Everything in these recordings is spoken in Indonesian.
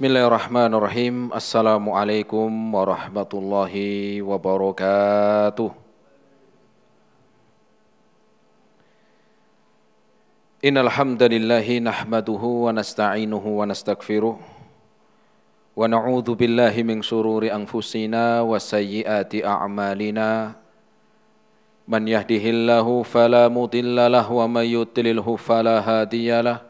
Bismillahirrahmanirrahim. Assalamualaikum warahmatullahi wabarakatuh. Innal hamdalillahi nahmaduhu wa nasta'inuhu wa nastaghfiruh wa na'udzu billahi min shururi anfusina wa sayyiati a'malina. Man yahdihillahu fala mudilla lahu wa may yudlilhu fala hadiyalah.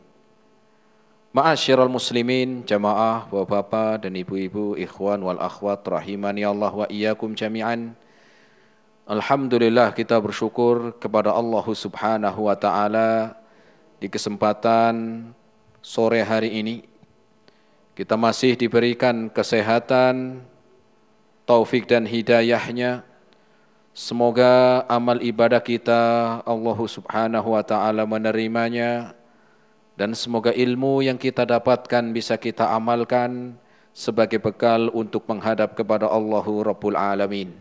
Ma'asyiral muslimin, jamaah, bapak-bapak dan ibu-ibu, ikhwan wal akhwat rahimani Allah wa iyyakum jami'an. Alhamdulillah kita bersyukur kepada Allah Subhanahu wa taala di kesempatan sore hari ini kita masih diberikan kesehatan, taufik dan hidayahnya. Semoga amal ibadah kita Allah Subhanahu wa taala menerimanya dan semoga ilmu yang kita dapatkan bisa kita amalkan sebagai bekal untuk menghadap kepada Allah Rabbul Alamin.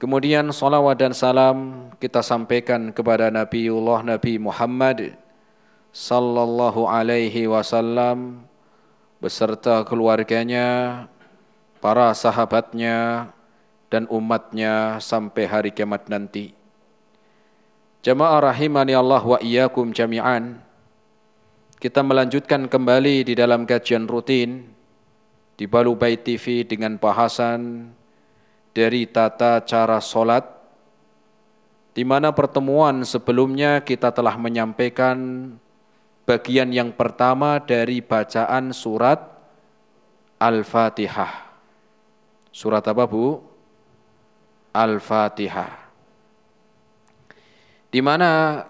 Kemudian salawat dan salam kita sampaikan kepada Nabiullah Nabi Muhammad sallallahu alaihi wasallam beserta keluarganya, para sahabatnya dan umatnya sampai hari kiamat nanti. Jamaah rahimani Allah wa iyyakum jami'an kita melanjutkan kembali di dalam kajian rutin di Balu Bait TV dengan bahasan dari tata cara solat, di mana pertemuan sebelumnya kita telah menyampaikan bagian yang pertama dari bacaan surat Al-Fatihah. Surat apa Bu? Al-Fatihah. Di mana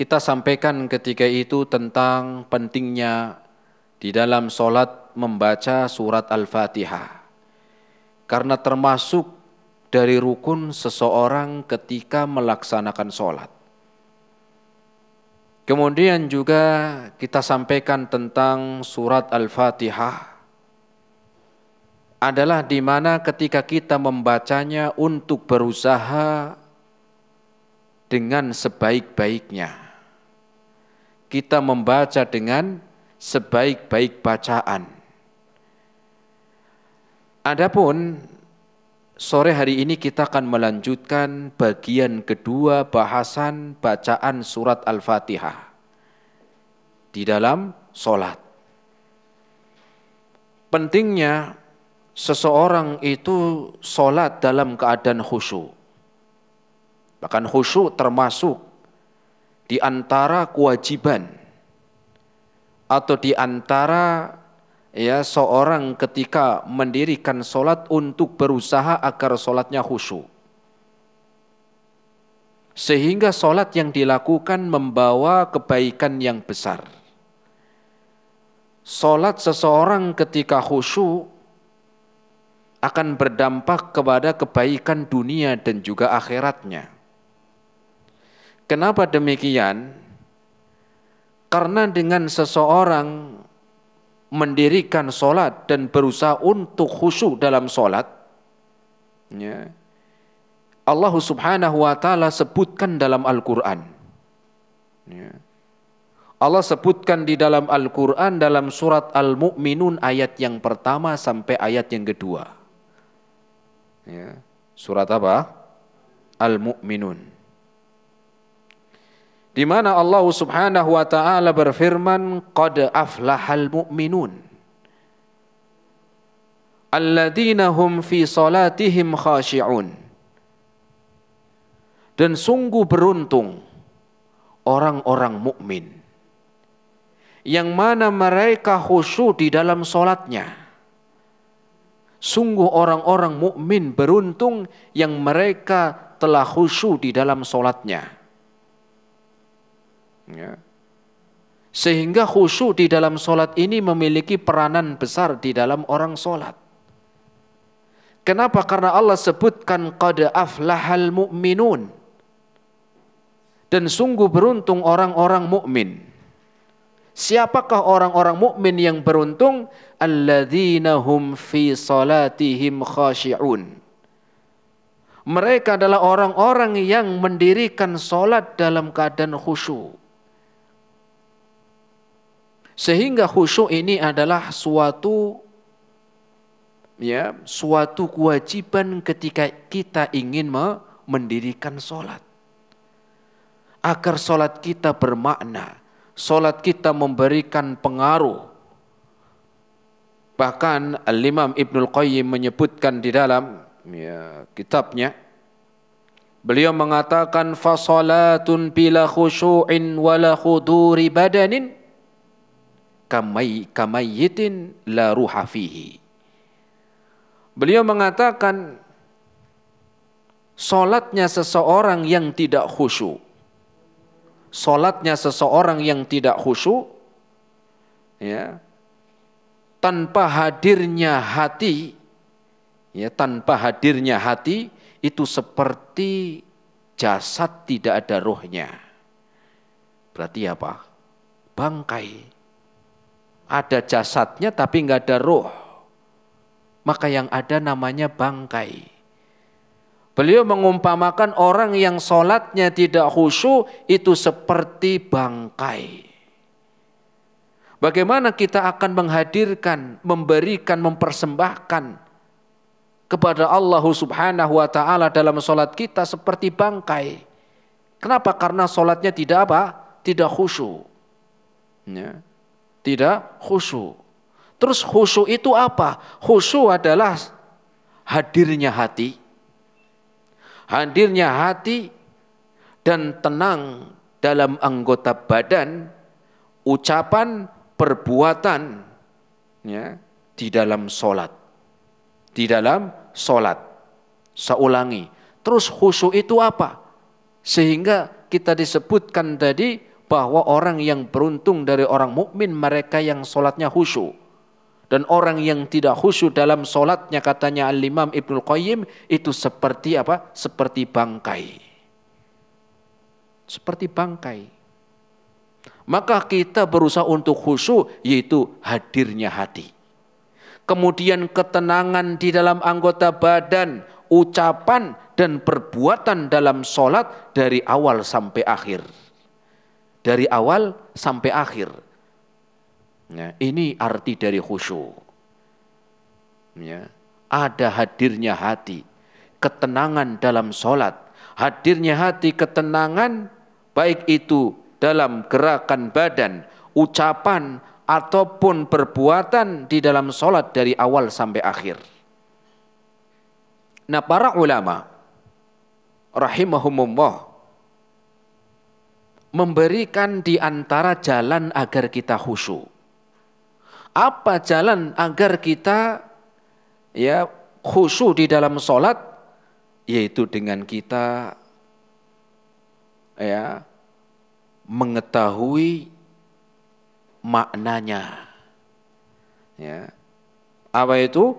kita sampaikan ketika itu tentang pentingnya di dalam sholat membaca surat Al-Fatihah. Karena termasuk dari rukun seseorang ketika melaksanakan sholat. Kemudian juga kita sampaikan tentang surat Al-Fatihah adalah di mana ketika kita membacanya untuk berusaha dengan sebaik-baiknya kita membaca dengan sebaik-baik bacaan. Adapun sore hari ini kita akan melanjutkan bagian kedua bahasan bacaan surat Al-Fatihah di dalam solat. Pentingnya seseorang itu solat dalam keadaan khusyuk. Bahkan khusyuk termasuk di antara kewajiban atau di antara ya seorang ketika mendirikan solat untuk berusaha agar solatnya khusyuk. Sehingga solat yang dilakukan membawa kebaikan yang besar. Solat seseorang ketika khusyuk akan berdampak kepada kebaikan dunia dan juga akhiratnya. Kenapa demikian? Karena dengan seseorang mendirikan solat dan berusaha untuk khusyuk dalam solat, ya, Allah Subhanahu wa taala sebutkan dalam Al-Qur'an. Ya. Allah sebutkan di dalam Al-Qur'an dalam surat Al-Mu'minun ayat yang pertama sampai ayat yang kedua. Ya. Surat apa? Al-Mu'minun di mana Allah Subhanahu wa taala berfirman qad aflahal mu'minun alladzina hum fi salatihim khashi'un dan sungguh beruntung orang-orang mukmin yang mana mereka khusyuk di dalam solatnya. Sungguh orang-orang mukmin beruntung yang mereka telah khusyuk di dalam solatnya. Ya. Sehingga khusyuk di dalam sholat ini memiliki peranan besar di dalam orang sholat. Kenapa? Karena Allah sebutkan qad aflahal mu'minun. Dan sungguh beruntung orang-orang mukmin. Siapakah orang-orang mukmin yang beruntung? Alladzina hum fi salatihim khashi'un. Mereka adalah orang-orang yang mendirikan solat dalam keadaan khusyuk. Sehingga khusyuk ini adalah suatu ya, suatu kewajiban ketika kita ingin mendirikan solat. Agar solat kita bermakna, solat kita memberikan pengaruh. Bahkan Al-Imam Ibnul Qayyim menyebutkan di dalam ya, kitabnya, beliau mengatakan, fasolatun bila خُشُوعٍ وَلَا خُدُورِ kamay la ruha fihi. Beliau mengatakan solatnya seseorang yang tidak khusyuk. Solatnya seseorang yang tidak khusyuk ya, tanpa hadirnya hati ya tanpa hadirnya hati itu seperti jasad tidak ada rohnya. Berarti apa? Bangkai. Ada jasadnya tapi nggak ada roh, Maka yang ada namanya bangkai. Beliau mengumpamakan orang yang sholatnya tidak khusyuk itu seperti bangkai. Bagaimana kita akan menghadirkan, memberikan, mempersembahkan kepada Allah Subhanahu wa taala dalam sholat kita seperti bangkai. Kenapa? Karena sholatnya tidak apa? Tidak khusyuk. Ya tidak khusyuk. Terus khusyuk itu apa? Khusyuk adalah hadirnya hati. Hadirnya hati dan tenang dalam anggota badan, ucapan, perbuatan ya, di dalam solat. Di dalam solat. Seulangi. Terus khusyuk itu apa? Sehingga kita disebutkan tadi bahwa orang yang beruntung dari orang mukmin mereka yang sholatnya khusyuk dan orang yang tidak khusyuk dalam sholatnya katanya al-imam Ibnu Qayyim itu seperti apa seperti bangkai seperti bangkai maka kita berusaha untuk khusyuk yaitu hadirnya hati kemudian ketenangan di dalam anggota badan ucapan dan perbuatan dalam sholat dari awal sampai akhir dari awal sampai akhir. Ya, ini arti dari khusyuk. Ya, ada hadirnya hati, ketenangan dalam sholat, hadirnya hati, ketenangan baik itu dalam gerakan badan, ucapan ataupun perbuatan di dalam sholat dari awal sampai akhir. Nah para ulama rahimahumullah memberikan di antara jalan agar kita husu. Apa jalan agar kita ya khusyuk di dalam sholat? Yaitu dengan kita ya mengetahui maknanya. Ya. Apa itu?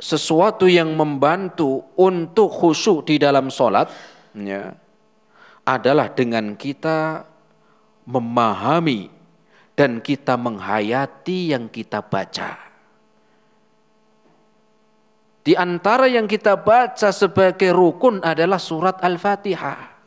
Sesuatu yang membantu untuk khusyuk di dalam sholat. Ya adalah dengan kita memahami dan kita menghayati yang kita baca. Di antara yang kita baca sebagai rukun adalah surat Al-Fatihah.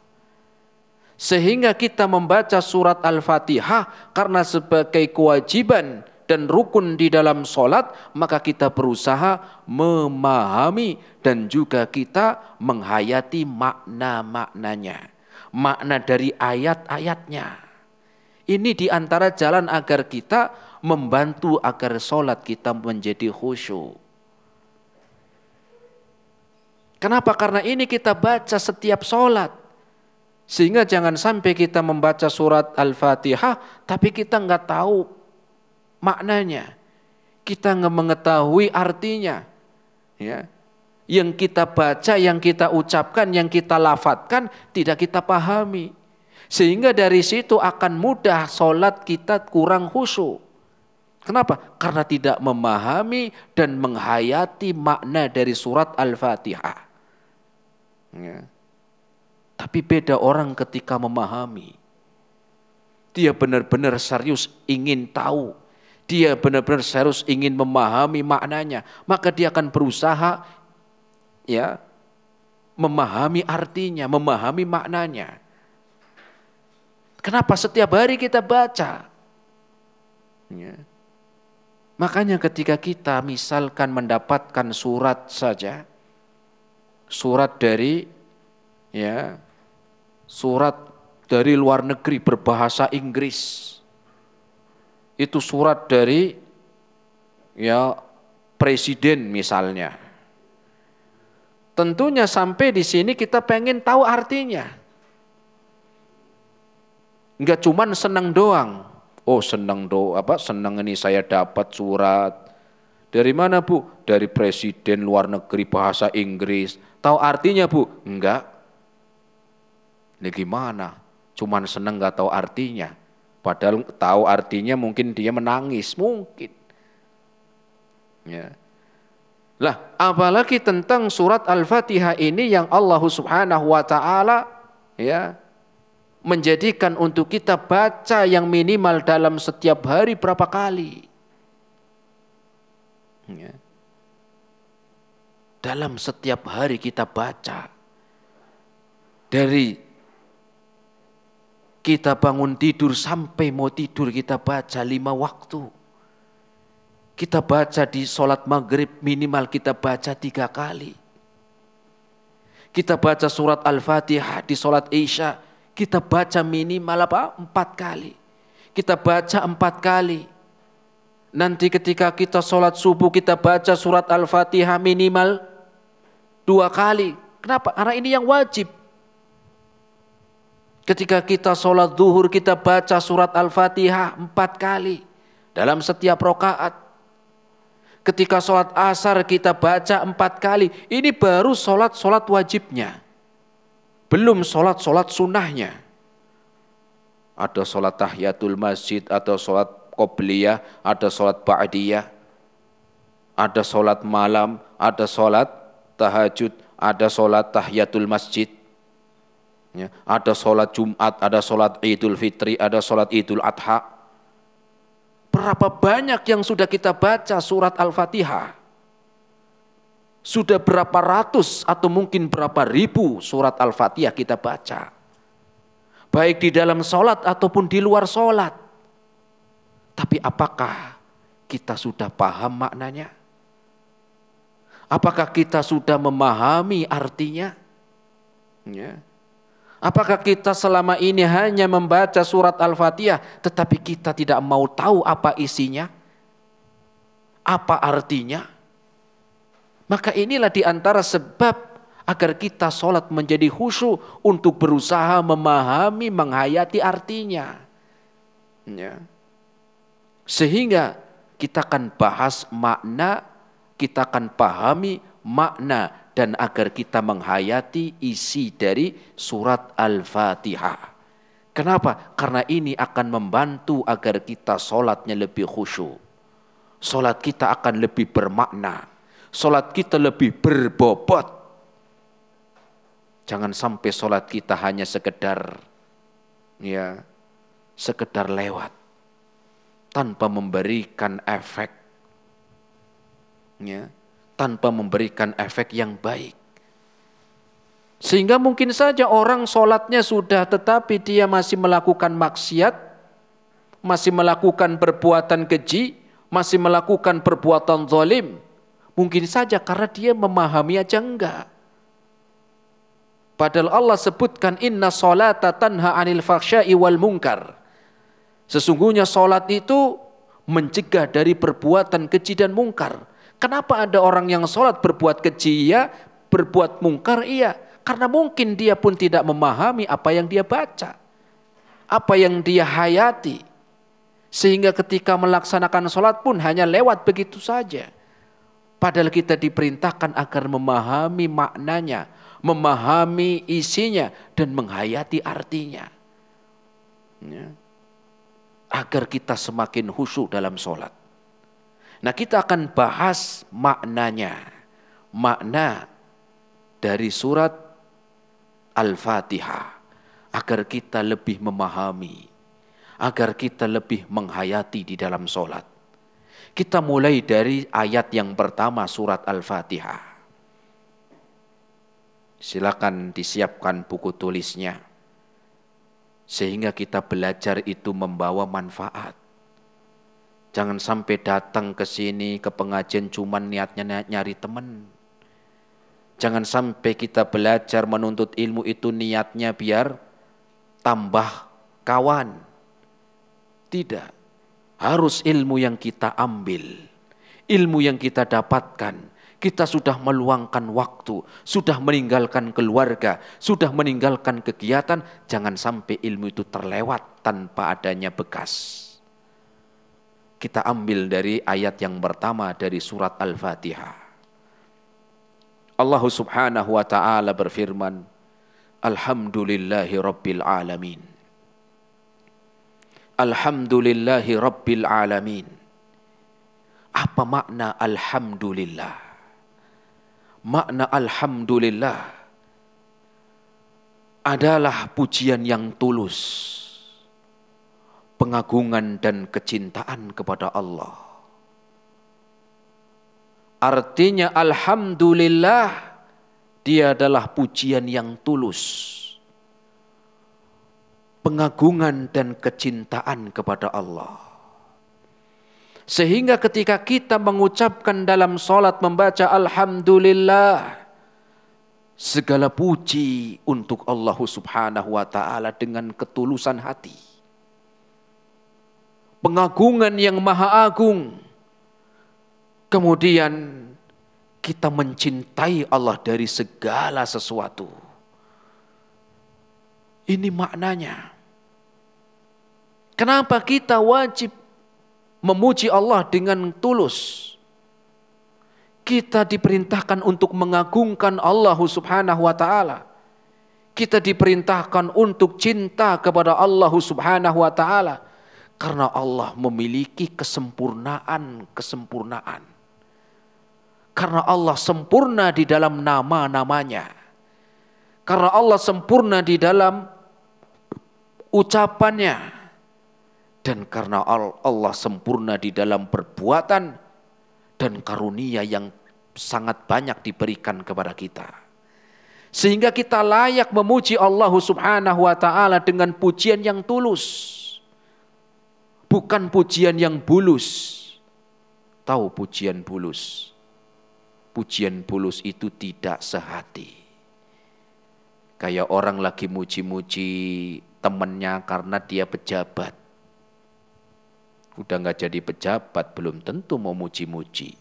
Sehingga kita membaca surat Al-Fatihah karena sebagai kewajiban dan rukun di dalam solat, maka kita berusaha memahami dan juga kita menghayati makna-maknanya makna dari ayat-ayatnya. Ini diantara jalan agar kita membantu agar sholat kita menjadi khusyuk. Kenapa? Karena ini kita baca setiap sholat. Sehingga jangan sampai kita membaca surat Al-Fatihah, tapi kita nggak tahu maknanya. Kita nggak mengetahui artinya. Ya, yang kita baca, yang kita ucapkan, yang kita lafatkan tidak kita pahami. Sehingga dari situ akan mudah sholat kita kurang khusyuk. Kenapa? Karena tidak memahami dan menghayati makna dari surat Al-Fatihah. Ya. Tapi beda orang ketika memahami. Dia benar-benar serius ingin tahu. Dia benar-benar serius ingin memahami maknanya. Maka dia akan berusaha ya memahami artinya, memahami maknanya. Kenapa setiap hari kita baca? Ya. Makanya ketika kita misalkan mendapatkan surat saja, surat dari ya surat dari luar negeri berbahasa Inggris, itu surat dari ya presiden misalnya, Tentunya sampai di sini kita pengen tahu artinya. Enggak cuma senang doang. Oh senang doa apa senang ini saya dapat surat. Dari mana bu? Dari presiden luar negeri bahasa Inggris. Tahu artinya bu? Enggak. Ini gimana? Cuman senang nggak tahu artinya. Padahal tahu artinya mungkin dia menangis mungkin. Ya. Lah, apalagi tentang surat Al-Fatihah ini yang Allah Subhanahu wa taala ya menjadikan untuk kita baca yang minimal dalam setiap hari berapa kali. Ya. Dalam setiap hari kita baca dari kita bangun tidur sampai mau tidur kita baca lima waktu. Kita baca di sholat maghrib minimal kita baca tiga kali. Kita baca surat Al-Fatihah di sholat Isya. Kita baca minimal apa? Empat kali. Kita baca empat kali. Nanti ketika kita sholat subuh kita baca surat Al-Fatihah minimal dua kali. Kenapa? Karena ini yang wajib. Ketika kita sholat zuhur kita baca surat Al-Fatihah empat kali dalam setiap rokaat ketika sholat asar kita baca empat kali, ini baru sholat-sholat wajibnya. Belum sholat-sholat sunnahnya. Ada sholat tahiyatul masjid, ada sholat qobliyah, ada sholat ba'diyah, ada sholat malam, ada sholat tahajud, ada sholat tahiyatul masjid. Ya, ada sholat Jumat, ada sholat Idul Fitri, ada sholat Idul Adha Berapa banyak yang sudah kita baca surat Al-Fatihah? Sudah berapa ratus atau mungkin berapa ribu surat Al-Fatihah kita baca? Baik di dalam sholat ataupun di luar sholat. Tapi apakah kita sudah paham maknanya? Apakah kita sudah memahami artinya? Ya. Apakah kita selama ini hanya membaca surat Al-Fatihah tetapi kita tidak mau tahu apa isinya? Apa artinya? Maka inilah di antara sebab agar kita sholat menjadi khusyuk untuk berusaha memahami, menghayati artinya. Ya. Sehingga kita akan bahas makna, kita akan pahami makna dan agar kita menghayati isi dari surat Al-Fatihah. Kenapa? Karena ini akan membantu agar kita sholatnya lebih khusyuk. Sholat kita akan lebih bermakna. Sholat kita lebih berbobot. Jangan sampai sholat kita hanya sekedar ya sekedar lewat tanpa memberikan efek ya tanpa memberikan efek yang baik. Sehingga mungkin saja orang sholatnya sudah tetapi dia masih melakukan maksiat, masih melakukan perbuatan keji, masih melakukan perbuatan zalim. Mungkin saja karena dia memahami aja enggak. Padahal Allah sebutkan inna sholata tanha anil faksya'i wal mungkar. Sesungguhnya sholat itu mencegah dari perbuatan keji dan mungkar. Kenapa ada orang yang sholat berbuat keji iya, berbuat mungkar iya. Karena mungkin dia pun tidak memahami apa yang dia baca. Apa yang dia hayati. Sehingga ketika melaksanakan sholat pun hanya lewat begitu saja. Padahal kita diperintahkan agar memahami maknanya. Memahami isinya dan menghayati artinya. Ya. Agar kita semakin khusyuk dalam sholat Nah kita akan bahas maknanya. Makna dari surat Al-Fatihah. Agar kita lebih memahami. Agar kita lebih menghayati di dalam sholat. Kita mulai dari ayat yang pertama surat Al-Fatihah. Silakan disiapkan buku tulisnya. Sehingga kita belajar itu membawa manfaat Jangan sampai datang ke sini ke pengajian cuma niatnya nyari teman. Jangan sampai kita belajar menuntut ilmu itu niatnya biar tambah kawan. Tidak. Harus ilmu yang kita ambil. Ilmu yang kita dapatkan. Kita sudah meluangkan waktu, sudah meninggalkan keluarga, sudah meninggalkan kegiatan. Jangan sampai ilmu itu terlewat tanpa adanya bekas kita ambil dari ayat yang pertama dari surat Al-Fatihah. Allah Subhanahu wa taala berfirman, Alhamdulillahi rabbil alamin. Alhamdulillahi rabbil alamin. Apa makna alhamdulillah? Makna alhamdulillah adalah pujian yang tulus pengagungan dan kecintaan kepada Allah. Artinya Alhamdulillah dia adalah pujian yang tulus. Pengagungan dan kecintaan kepada Allah. Sehingga ketika kita mengucapkan dalam solat membaca Alhamdulillah. Segala puji untuk Allah subhanahu wa ta'ala dengan ketulusan hati pengagungan yang maha agung. Kemudian kita mencintai Allah dari segala sesuatu. Ini maknanya. Kenapa kita wajib memuji Allah dengan tulus? Kita diperintahkan untuk mengagungkan Allah Subhanahu wa taala. Kita diperintahkan untuk cinta kepada Allah Subhanahu wa taala karena Allah memiliki kesempurnaan-kesempurnaan. Karena Allah sempurna di dalam nama-namanya. Karena Allah sempurna di dalam ucapannya. Dan karena Allah sempurna di dalam perbuatan dan karunia yang sangat banyak diberikan kepada kita sehingga kita layak memuji Allah Subhanahu wa taala dengan pujian yang tulus bukan pujian yang bulus. Tahu pujian bulus? Pujian bulus itu tidak sehati. Kayak orang lagi muji-muji temennya karena dia pejabat. Udah nggak jadi pejabat, belum tentu mau muji-muji.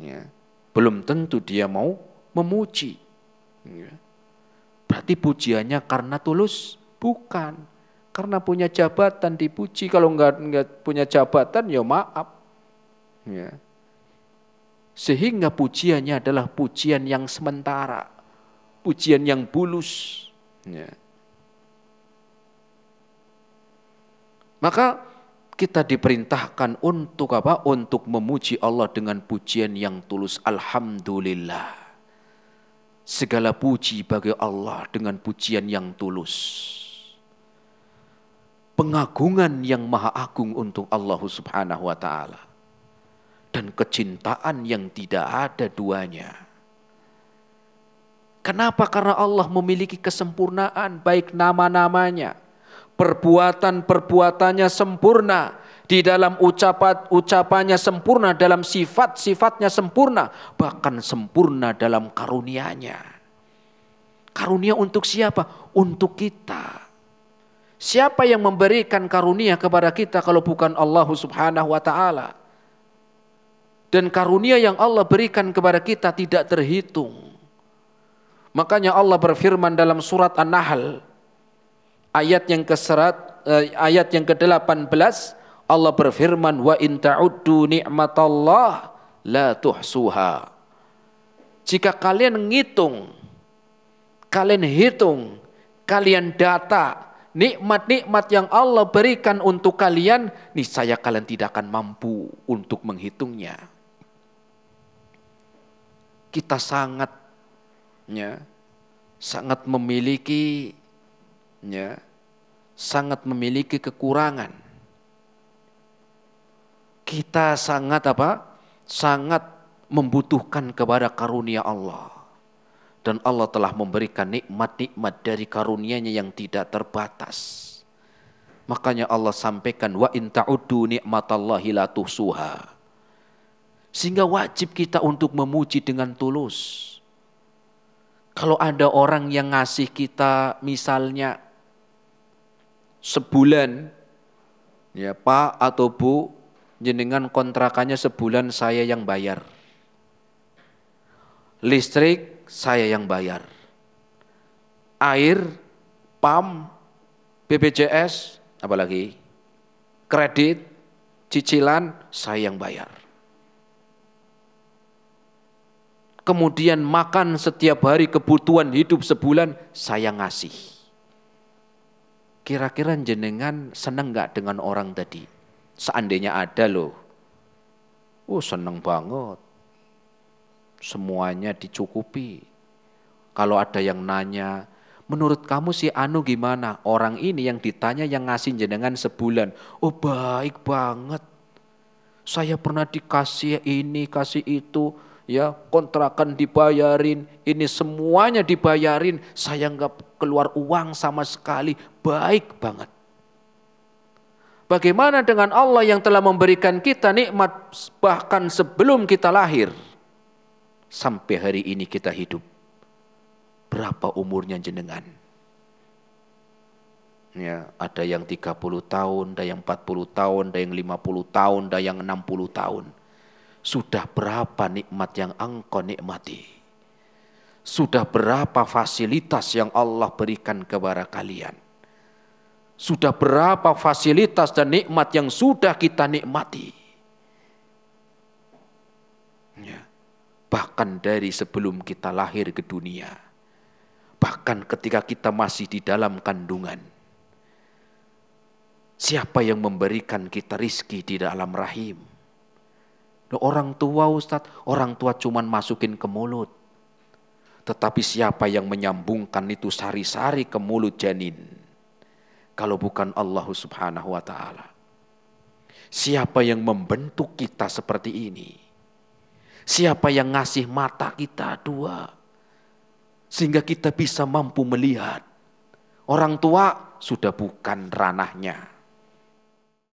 Ya. Belum tentu dia mau memuji. Ya. Berarti pujiannya karena tulus? Bukan karena punya jabatan dipuji kalau nggak nggak punya jabatan ya maaf ya sehingga pujiannya adalah pujian yang sementara pujian yang bulus ya. maka kita diperintahkan untuk apa untuk memuji Allah dengan pujian yang tulus alhamdulillah segala puji bagi Allah dengan pujian yang tulus pengagungan yang maha agung untuk Allah Subhanahu wa taala dan kecintaan yang tidak ada duanya. Kenapa? Karena Allah memiliki kesempurnaan baik nama-namanya, perbuatan-perbuatannya sempurna, di dalam ucapan ucapannya sempurna, dalam sifat-sifatnya sempurna, bahkan sempurna dalam karunianya. Karunia untuk siapa? Untuk kita Siapa yang memberikan karunia kepada kita kalau bukan Allah Subhanahu wa taala? Dan karunia yang Allah berikan kepada kita tidak terhitung. Makanya Allah berfirman dalam surat An-Nahl ayat yang ke-100 eh, ayat yang ke-18 Allah berfirman wa in ta'uddu ni'matallah la tuhsuha. Jika kalian ngitung, kalian hitung, kalian data, nikmat-nikmat yang Allah berikan untuk kalian, niscaya kalian tidak akan mampu untuk menghitungnya. Kita sangat ya, sangat memiliki ya, sangat memiliki kekurangan. Kita sangat apa? Sangat membutuhkan kepada karunia Allah dan Allah telah memberikan nikmat-nikmat dari karunia-Nya yang tidak terbatas. Makanya Allah sampaikan wa in ta'uddu nikmatallahi la tuhsuha. Sehingga wajib kita untuk memuji dengan tulus. Kalau ada orang yang ngasih kita misalnya sebulan ya Pak atau Bu jenengan kontrakannya sebulan saya yang bayar. Listrik saya yang bayar. Air, PAM, BPJS, apalagi kredit, cicilan, saya yang bayar. Kemudian makan setiap hari kebutuhan hidup sebulan, saya ngasih. Kira-kira jenengan seneng nggak dengan orang tadi? Seandainya ada loh. Oh seneng banget semuanya dicukupi. Kalau ada yang nanya, menurut kamu si Anu gimana? Orang ini yang ditanya yang ngasih jenengan sebulan. Oh baik banget. Saya pernah dikasih ini, kasih itu. Ya kontrakan dibayarin, ini semuanya dibayarin. Saya nggak keluar uang sama sekali. Baik banget. Bagaimana dengan Allah yang telah memberikan kita nikmat bahkan sebelum kita lahir? sampai hari ini kita hidup. Berapa umurnya jenengan? Ya, ada yang 30 tahun, ada yang 40 tahun, ada yang 50 tahun, ada yang 60 tahun. Sudah berapa nikmat yang engkau nikmati? Sudah berapa fasilitas yang Allah berikan kepada kalian? Sudah berapa fasilitas dan nikmat yang sudah kita nikmati? bahkan dari sebelum kita lahir ke dunia, bahkan ketika kita masih di dalam kandungan. Siapa yang memberikan kita rizki di dalam rahim? Nah, orang tua Ustadz, orang tua cuman masukin ke mulut. Tetapi siapa yang menyambungkan itu sari-sari ke mulut janin? Kalau bukan Allah subhanahu wa ta'ala. Siapa yang membentuk kita seperti ini? Siapa yang ngasih mata kita dua? Sehingga kita bisa mampu melihat. Orang tua sudah bukan ranahnya.